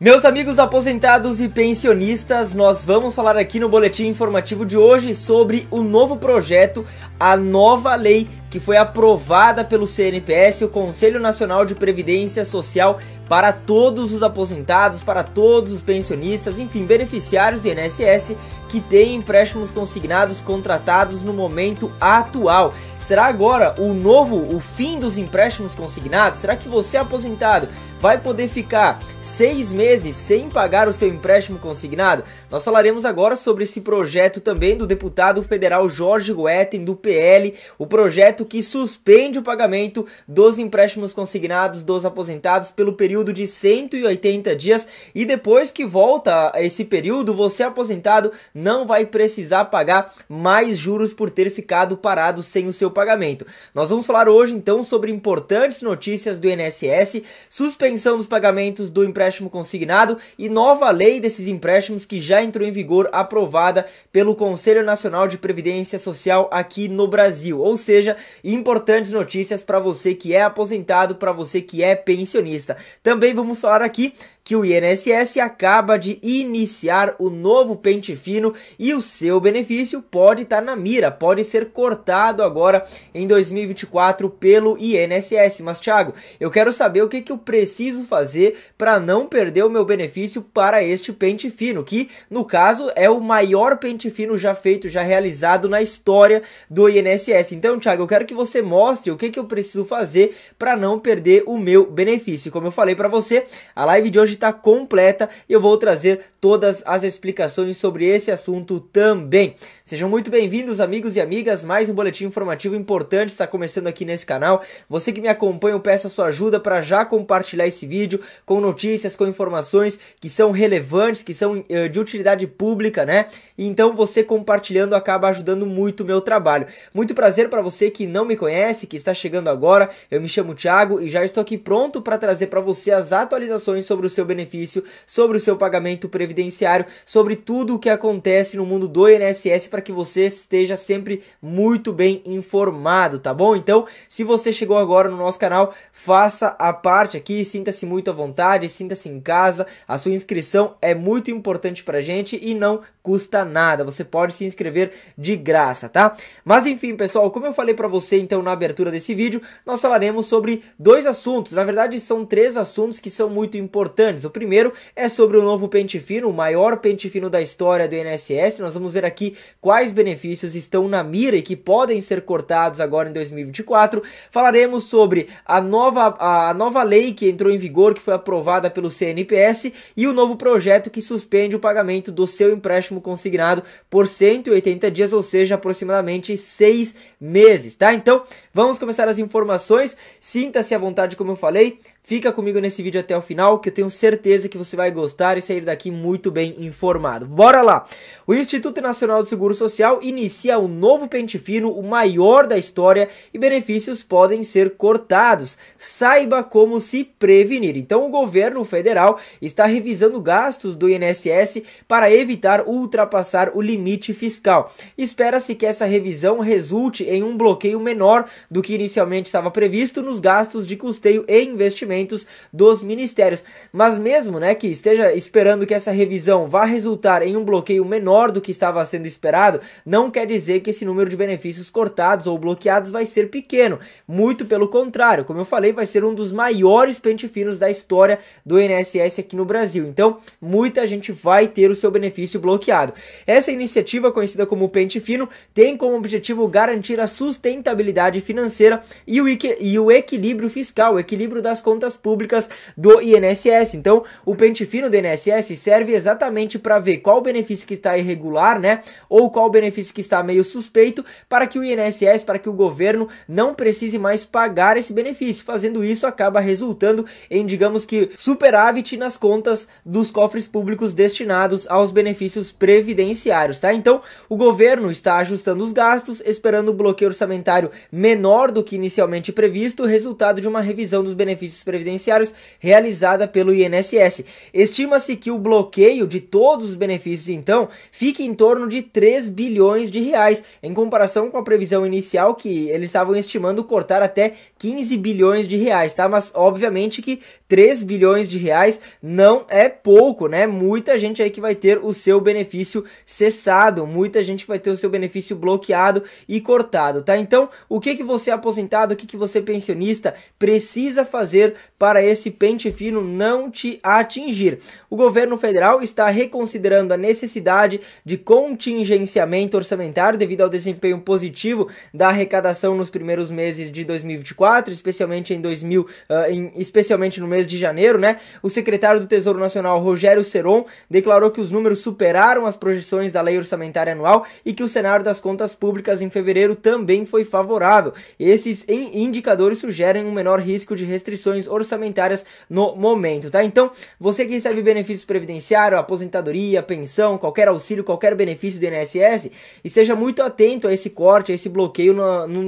Meus amigos aposentados e pensionistas, nós vamos falar aqui no boletim informativo de hoje sobre o novo projeto, a nova lei que foi aprovada pelo CNPS, o Conselho Nacional de Previdência Social, para todos os aposentados, para todos os pensionistas, enfim, beneficiários do INSS que têm empréstimos consignados contratados no momento atual. Será agora o novo, o fim dos empréstimos consignados? Será que você aposentado vai poder ficar seis meses sem pagar o seu empréstimo consignado? Nós falaremos agora sobre esse projeto também do deputado federal Jorge Goetten do PL, o projeto decreto que suspende o pagamento dos empréstimos consignados dos aposentados pelo período de 180 dias e depois que volta esse período, você aposentado não vai precisar pagar mais juros por ter ficado parado sem o seu pagamento. Nós vamos falar hoje então sobre importantes notícias do INSS, suspensão dos pagamentos do empréstimo consignado e nova lei desses empréstimos que já entrou em vigor, aprovada pelo Conselho Nacional de Previdência Social aqui no Brasil. Ou seja, importantes notícias para você que é aposentado, para você que é pensionista. Também vamos falar aqui que o INSS acaba de iniciar o novo pente fino e o seu benefício pode estar tá na mira, pode ser cortado agora em 2024 pelo INSS. Mas, Thiago, eu quero saber o que, que eu preciso fazer para não perder o meu benefício para este pente fino, que no caso é o maior pente fino já feito, já realizado na história do INSS. Então, Thiago, eu quero que você mostre o que, que eu preciso fazer para não perder o meu benefício. Como eu falei para você, a live de hoje está completa e eu vou trazer todas as explicações sobre esse assunto também. Sejam muito bem-vindos, amigos e amigas, mais um boletim informativo importante está começando aqui nesse canal. Você que me acompanha, eu peço a sua ajuda para já compartilhar esse vídeo com notícias, com informações que são relevantes, que são eh, de utilidade pública, né? Então você compartilhando acaba ajudando muito o meu trabalho. Muito prazer para você que não me conhece, que está chegando agora. Eu me chamo Thiago e já estou aqui pronto para trazer para você as atualizações sobre o seu benefício, sobre o seu pagamento previdenciário, sobre tudo o que acontece no mundo do INSS para que você esteja sempre muito bem informado, tá bom? Então, se você chegou agora no nosso canal, faça a parte aqui, sinta-se muito à vontade, sinta-se em casa. A sua inscrição é muito importante pra gente e não custa nada. Você pode se inscrever de graça, tá? Mas enfim, pessoal, como eu falei para você então na abertura desse vídeo, nós falaremos sobre dois assuntos. Na verdade, são três assuntos que são muito importantes importantes. O primeiro é sobre o novo pente fino, o maior pente fino da história do INSS. Nós vamos ver aqui quais benefícios estão na mira e que podem ser cortados agora em 2024. Falaremos sobre a nova, a nova lei que entrou em vigor, que foi aprovada pelo CNPS, e o novo projeto que suspende o pagamento do seu empréstimo consignado por 180 dias, ou seja, aproximadamente seis meses, tá? Então, vamos começar as informações. Sinta-se à vontade, como eu falei, Fica comigo nesse vídeo até o final, que eu tenho certeza que você vai gostar e sair daqui muito bem informado. Bora lá! O Instituto Nacional do Seguro Social inicia o um novo pente fino, o maior da história, e benefícios podem ser cortados. Saiba como se prevenir. Então, o governo federal está revisando gastos do INSS para evitar ultrapassar o limite fiscal. Espera-se que essa revisão resulte em um bloqueio menor do que inicialmente estava previsto nos gastos de custeio e investimento movimentos dos ministérios. Mas mesmo né, que esteja esperando que essa revisão vá resultar em um bloqueio menor do que estava sendo esperado, não quer dizer que esse número de benefícios cortados ou bloqueados vai ser pequeno. Muito pelo contrário, como eu falei, vai ser um dos maiores pente finos da história do INSS aqui no Brasil. Então, muita gente vai ter o seu benefício bloqueado. Essa iniciativa, conhecida como Pente Fino, tem como objetivo garantir a sustentabilidade financeira e o, e o equilíbrio fiscal, o equilíbrio das contas públicas do INSS. Então, o pente fino do INSS serve exatamente para ver qual benefício que está irregular, né? Ou qual benefício que está meio suspeito, para que o INSS, para que o governo não precise mais pagar esse benefício. Fazendo isso, acaba resultando em, digamos que, superávit nas contas dos cofres públicos destinados aos benefícios previdenciários, tá? Então, o governo está ajustando os gastos, esperando o bloqueio orçamentário menor do que inicialmente previsto, resultado de uma revisão dos benefícios previdenciários realizada pelo INSS. Estima-se que o bloqueio de todos os benefícios, então, fique em torno de 3 bilhões de reais, em comparação com a previsão inicial que eles estavam estimando cortar até 15 bilhões de reais, tá? Mas obviamente que 3 bilhões de reais não é pouco, né? Muita gente aí que vai ter o seu benefício cessado, muita gente vai ter o seu benefício bloqueado e cortado, tá? Então, o que que você aposentado, o que que você pensionista precisa fazer para esse pente fino não te atingir. O governo federal está reconsiderando a necessidade de contingenciamento orçamentário devido ao desempenho positivo da arrecadação nos primeiros meses de 2024, especialmente em 2000, uh, ah, em, especialmente no mês de janeiro, né? O secretário do Tesouro Nacional Rogério Seron declarou que os números superaram as projeções da lei orçamentária anual e que o cenário das contas públicas em fevereiro também foi favorável. Esses indicadores sugerem um menor risco de restrições orçamentárias no momento, tá? Então, você que recebe benefício previdenciário, aposentadoria, pensão, qualquer auxílio, qualquer benefício do INSS, esteja muito atento a esse corte, a esse bloqueio no, no,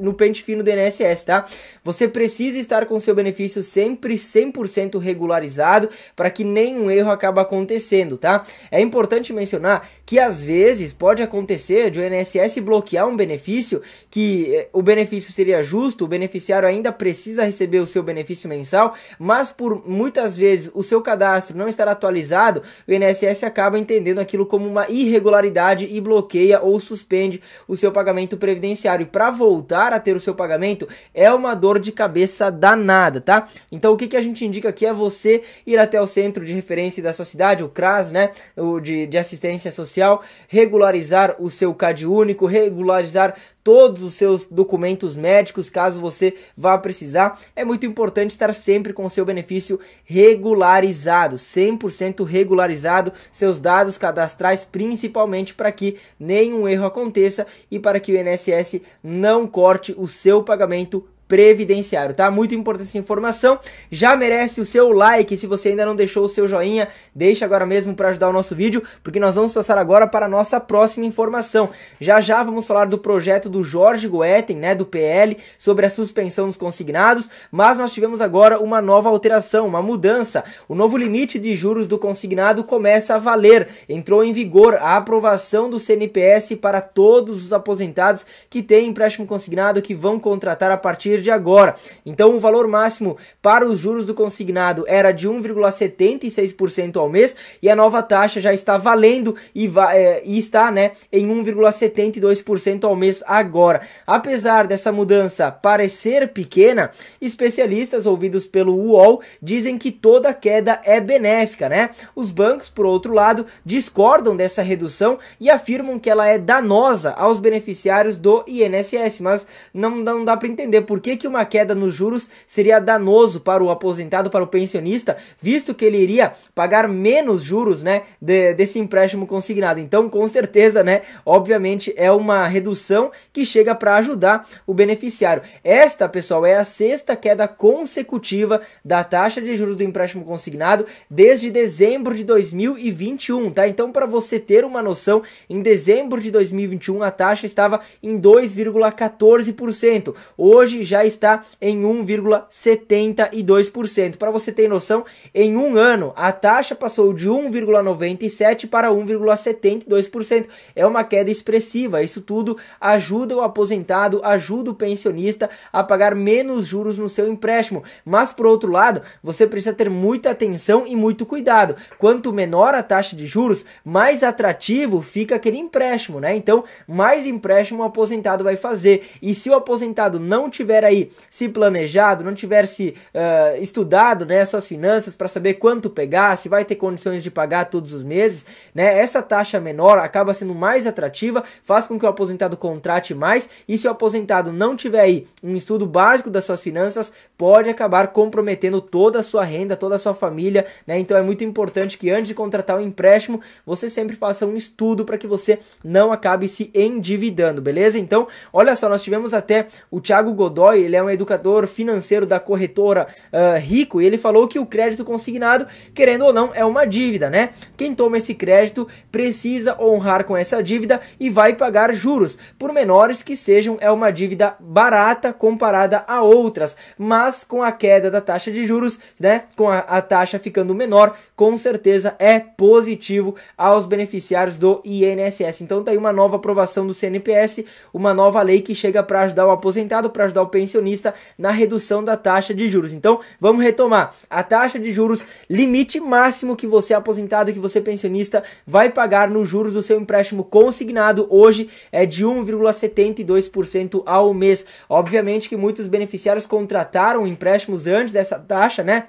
no pente fino do INSS, tá? Você precisa estar com seu benefício sempre 100% regularizado para que nenhum erro acabe acontecendo, tá? É importante mencionar que às vezes pode acontecer de o INSS bloquear um benefício que eh, o benefício seria justo, o beneficiário ainda precisa receber o seu benefício benefício mensal, mas por muitas vezes o seu cadastro não estar atualizado, o INSS acaba entendendo aquilo como uma irregularidade e bloqueia ou suspende o seu pagamento previdenciário. Para voltar a ter o seu pagamento é uma dor de cabeça danada, tá? Então o que, que a gente indica aqui é você ir até o centro de referência da sua cidade, o CRAS, né? O de, de assistência social, regularizar o seu CAD único, regularizar todos os seus documentos médicos, caso você vá precisar. É muito importante estar sempre com o seu benefício regularizado, 100% regularizado, seus dados cadastrais, principalmente para que nenhum erro aconteça e para que o INSS não corte o seu pagamento previdenciário, tá? Muito importante essa informação. Já merece o seu like. Se você ainda não deixou o seu joinha, deixa agora mesmo para ajudar o nosso vídeo, porque nós vamos passar agora para a nossa próxima informação. Já já vamos falar do projeto do Jorge Goetten, né, do PL, sobre a suspensão dos consignados, mas nós tivemos agora uma nova alteração, uma mudança. O novo limite de juros do consignado começa a valer. Entrou em vigor a aprovação do CNPS para todos os aposentados que têm empréstimo consignado que vão contratar a partir partir de agora. Então, o valor máximo para os juros do consignado era de 1,76% ao mês e a nova taxa já está valendo e, é, e está né, em 1,72% ao mês agora. Apesar dessa mudança parecer pequena, especialistas ouvidos pelo UOL dizem que toda queda é benéfica, né? Os bancos, por outro lado, discordam dessa redução e afirmam que ela é danosa aos beneficiários do INSS, mas não, não dá para entender por que, que uma queda nos juros seria danoso para o aposentado, para o pensionista, visto que ele iria pagar menos juros né, de, desse empréstimo consignado. Então, com certeza, né, obviamente, é uma redução que chega para ajudar o beneficiário. Esta, pessoal, é a sexta queda consecutiva da taxa de juros do empréstimo consignado desde dezembro de 2021, tá? Então, para você ter uma noção, em dezembro de 2021 a taxa estava em 2,14%. Hoje já já está em 1,72%. Para você ter noção, em um ano a taxa passou de 1,97% para 1,72%. É uma queda expressiva. Isso tudo ajuda o aposentado, ajuda o pensionista a pagar menos juros no seu empréstimo. Mas por outro lado, você precisa ter muita atenção e muito cuidado. Quanto menor a taxa de juros, mais atrativo fica aquele empréstimo, né? Então, mais empréstimo o aposentado vai fazer. E se o aposentado não tiver tiver aí se planejado, não tiver se uh, estudado né, suas finanças para saber quanto pegar, se vai ter condições de pagar todos os meses, né, essa taxa menor acaba sendo mais atrativa, faz com que o aposentado contrate mais e se o aposentado não tiver aí um estudo básico das suas finanças, pode acabar comprometendo toda a sua renda, toda a sua família, né? Então é muito importante que antes de contratar um empréstimo, você sempre faça um estudo para que você não acabe se endividando, beleza? Então, olha só, nós tivemos até o Thiago Godoy ele é um educador financeiro da corretora uh, Rico, e ele falou que o crédito consignado, querendo ou não, é uma dívida, né? Quem toma esse crédito precisa honrar com essa dívida e vai pagar juros. Por menores que sejam, é uma dívida barata comparada a outras, mas com a queda da taxa de juros, né? Com a, a taxa ficando menor, com certeza é positivo aos beneficiários do INSS. Então, tá aí uma nova aprovação do CNPS, uma nova lei que chega para ajudar o aposentado, para ajudar o pensionista intervencionista na redução da taxa de juros. Então, vamos retomar. A taxa de juros, limite máximo que você aposentado, que você pensionista vai pagar nos juros do seu empréstimo consignado hoje é de 1,72% ao mês. Obviamente que muitos beneficiários contrataram empréstimos antes dessa taxa, né?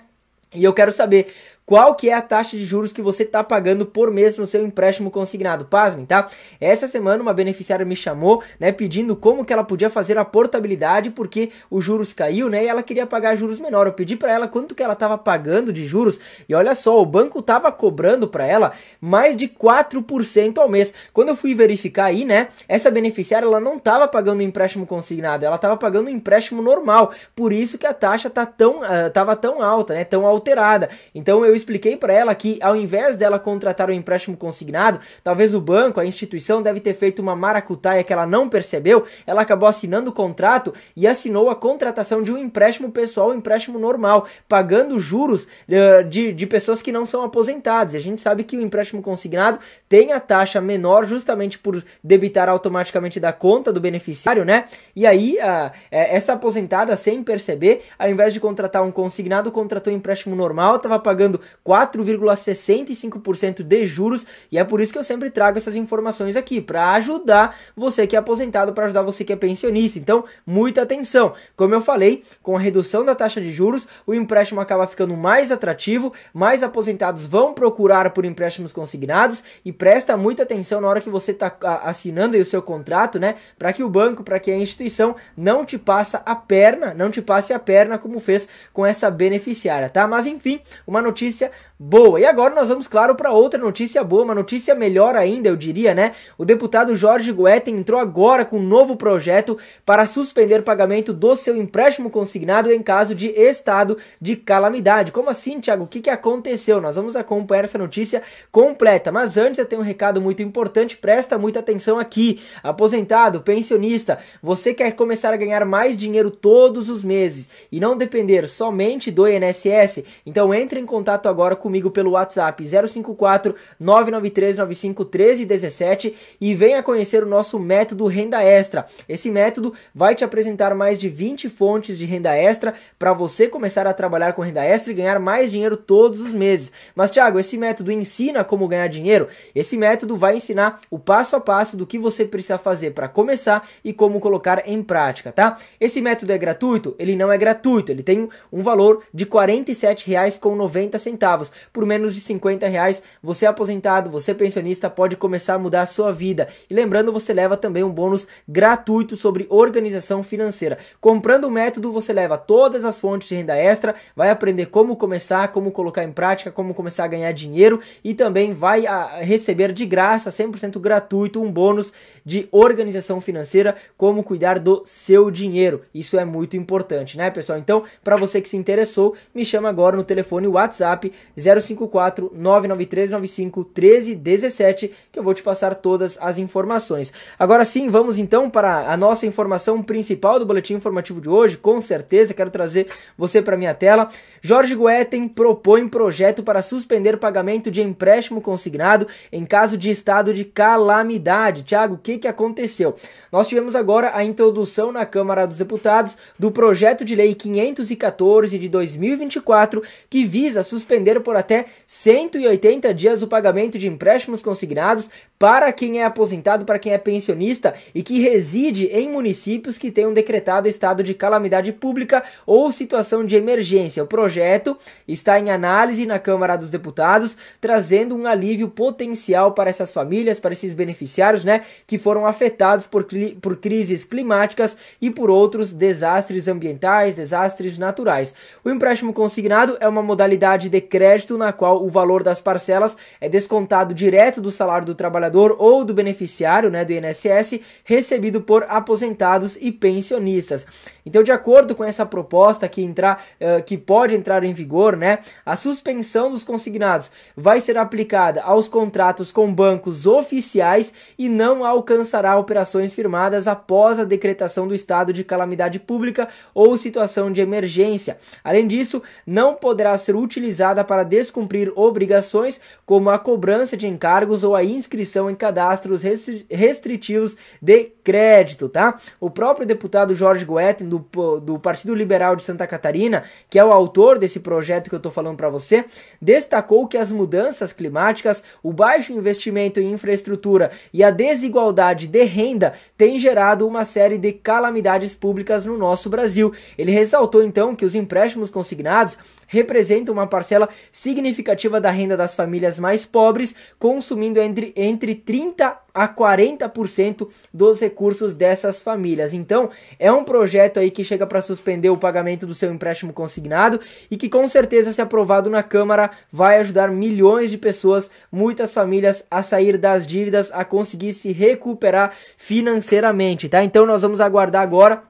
E eu quero saber qual que é a taxa de juros que você está pagando por mês no seu empréstimo consignado. Pasmem, tá? Essa semana uma beneficiária me chamou, né, pedindo como que ela podia fazer a portabilidade porque os juros caiu, né, e ela queria pagar juros menor. Eu pedi para ela quanto que ela estava pagando de juros e olha só, o banco estava cobrando para ela mais de 4% ao mês. Quando eu fui verificar aí, né, essa beneficiária ela não estava pagando empréstimo consignado, ela estava pagando empréstimo normal. Por isso que a taxa tá tão uh, tava tão alta, né, tão alterada. Então eu eu expliquei para ela que ao invés dela contratar o um empréstimo consignado, talvez o banco, a instituição deve ter feito uma maracutaia que ela não percebeu, ela acabou assinando o contrato e assinou a contratação de um empréstimo pessoal, um empréstimo normal, pagando juros uh, de, de pessoas que não são aposentadas. E a gente sabe que o empréstimo consignado tem a taxa menor justamente por debitar automaticamente da conta do beneficiário, né? E aí, uh, essa aposentada, sem perceber, ao invés de contratar um consignado, contratou um empréstimo normal, estava pagando 4,65% de juros, e é por isso que eu sempre trago essas informações aqui, para ajudar você que é aposentado, para ajudar você que é pensionista. Então, muita atenção. Como eu falei, com a redução da taxa de juros, o empréstimo acaba ficando mais atrativo, mais aposentados vão procurar por empréstimos consignados e presta muita atenção na hora que você está assinando o seu contrato, né, para que o banco, para que a instituição não te passe a perna, não te passe a perna como fez com essa beneficiária, tá? Mas enfim, uma notícia notícia boa. E agora nós vamos, claro, para outra notícia boa, uma notícia melhor ainda, eu diria, né? O deputado Jorge Goethe entrou agora com um novo projeto para suspender o pagamento do seu empréstimo consignado em caso de estado de calamidade. Como assim, Thiago? O que, que aconteceu? Nós vamos acompanhar essa notícia completa. Mas antes eu tenho um recado muito importante, presta muita atenção aqui. Aposentado, pensionista, você quer começar a ganhar mais dinheiro todos os meses e não depender somente do INSS? Então entre em contato contato agora comigo pelo WhatsApp 054 993 95 13 17 e venha conhecer o nosso método Renda Extra. Esse método vai te apresentar mais de 20 fontes de renda extra para você começar a trabalhar com renda extra e ganhar mais dinheiro todos os meses. Mas Thiago, esse método ensina como ganhar dinheiro? Esse método vai ensinar o passo a passo do que você precisa fazer para começar e como colocar em prática, tá? Esse método é gratuito? Ele não é gratuito, ele tem um valor de R$ 47,90 centavos. Por menos de 50 reais, você é aposentado, você é pensionista, pode começar a mudar a sua vida. E lembrando, você leva também um bônus gratuito sobre organização financeira. Comprando o método, você leva todas as fontes de renda extra, vai aprender como começar, como colocar em prática, como começar a ganhar dinheiro e também vai ah, receber de graça, 100% gratuito, um bônus de organização financeira, como cuidar do seu dinheiro. Isso é muito importante, né, pessoal? Então, para você que se interessou, me chama agora no telefone WhatsApp 054 993 95 -1317, que eu vou te passar todas as informações. Agora sim, vamos então para a nossa informação principal do boletim informativo de hoje, com certeza quero trazer você para minha tela. Jorge Guetem propõe projeto para suspender pagamento de empréstimo consignado em caso de estado de calamidade. Tiago, o que, que aconteceu? Nós tivemos agora a introdução na Câmara dos Deputados do projeto de lei 514 de 2024 que visa suspender suspender por até 180 dias o pagamento de empréstimos consignados para quem é aposentado, para quem é pensionista e que reside em municípios que tenham decretado estado de calamidade pública ou situação de emergência. O projeto está em análise na Câmara dos Deputados, trazendo um alívio potencial para essas famílias, para esses beneficiários, né, que foram afetados por, por crises climáticas e por outros desastres ambientais, desastres naturais. O empréstimo consignado é uma modalidade de crédito na qual o valor das parcelas é descontado direto do salário do trabalhador trabalhador ou do beneficiário né, do INSS recebido por aposentados e pensionistas. Então, de acordo com essa proposta que, entrar, uh, eh, que pode entrar em vigor, né, a suspensão dos consignados vai ser aplicada aos contratos com bancos oficiais e não alcançará operações firmadas após a decretação do estado de calamidade pública ou situação de emergência. Além disso, não poderá ser utilizada para descumprir obrigações como a cobrança de encargos ou a inscrição em cadastros restritivos de crédito, tá? O próprio deputado Jorge Goetten, do, do Partido Liberal de Santa Catarina, que é o autor desse projeto que eu tô falando para você, destacou que as mudanças climáticas, o baixo investimento em infraestrutura e a desigualdade de renda têm gerado uma série de calamidades públicas no nosso Brasil. Ele ressaltou então que os empréstimos consignados representa uma parcela significativa da renda das famílias mais pobres, consumindo entre, entre 30 a 40% dos recursos dessas famílias. Então, é um projeto aí que chega para suspender o pagamento do seu empréstimo consignado e que com certeza se aprovado na Câmara vai ajudar milhões de pessoas, muitas famílias a sair das dívidas, a conseguir se recuperar financeiramente, tá? Então, nós vamos aguardar agora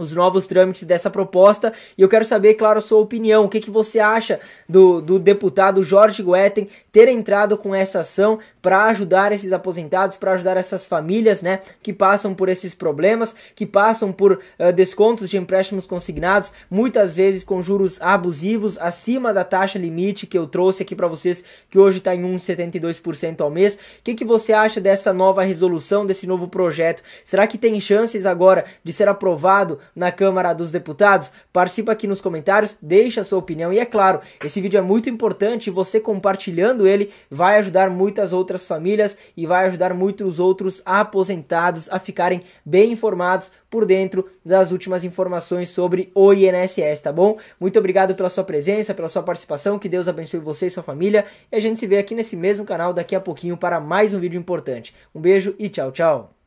os novos trâmites dessa proposta e eu quero saber, claro, a sua opinião. O que, que você acha do, do deputado Jorge Guetten ter entrado com essa ação para ajudar esses aposentados, para ajudar essas famílias né, que passam por esses problemas, que passam por uh, descontos de empréstimos consignados, muitas vezes com juros abusivos, acima da taxa limite que eu trouxe aqui para vocês, que hoje está em 1,72% ao mês. O que, que você acha dessa nova resolução, desse novo projeto? Será que tem chances agora de ser aprovado? na Câmara dos Deputados? Participa aqui nos comentários, deixa a sua opinião e é claro, esse vídeo é muito importante e você compartilhando ele vai ajudar muitas outras famílias e vai ajudar muitos outros aposentados a ficarem bem informados por dentro das últimas informações sobre o INSS, tá bom? Muito obrigado pela sua presença, pela sua participação, que Deus abençoe você e sua família e a gente se vê aqui nesse mesmo canal daqui a pouquinho para mais um vídeo importante. Um beijo e tchau, tchau!